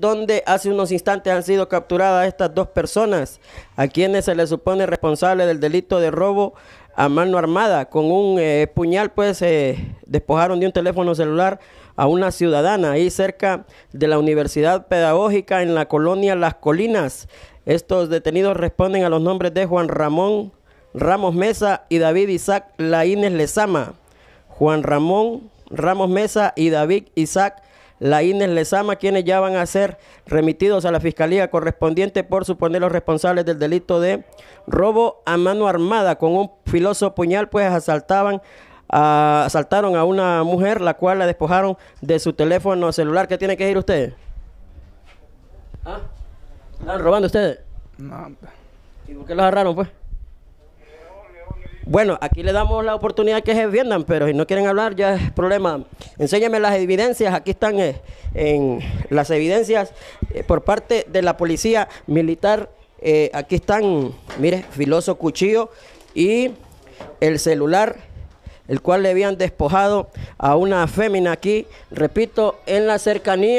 donde hace unos instantes han sido capturadas estas dos personas, a quienes se les supone responsable del delito de robo a mano armada. Con un eh, puñal, pues, se eh, despojaron de un teléfono celular a una ciudadana ahí cerca de la Universidad Pedagógica en la colonia Las Colinas. Estos detenidos responden a los nombres de Juan Ramón Ramos Mesa y David Isaac Laínez Lezama. Juan Ramón Ramos Mesa y David Isaac la Ines ama quienes ya van a ser remitidos a la fiscalía correspondiente por suponer los responsables del delito de robo a mano armada con un filoso puñal, pues asaltaban asaltaron a una mujer, la cual la despojaron de su teléfono celular. que tiene que ir usted? ¿Ah? ¿Están robando ustedes? No. ¿Y por qué los agarraron, pues? Bueno, aquí le damos la oportunidad que se viendan, pero si no quieren hablar ya es problema. Enséñame las evidencias, aquí están eh, en las evidencias eh, por parte de la policía militar. Eh, aquí están, mire, filoso cuchillo y el celular, el cual le habían despojado a una fémina aquí, repito, en la cercanía.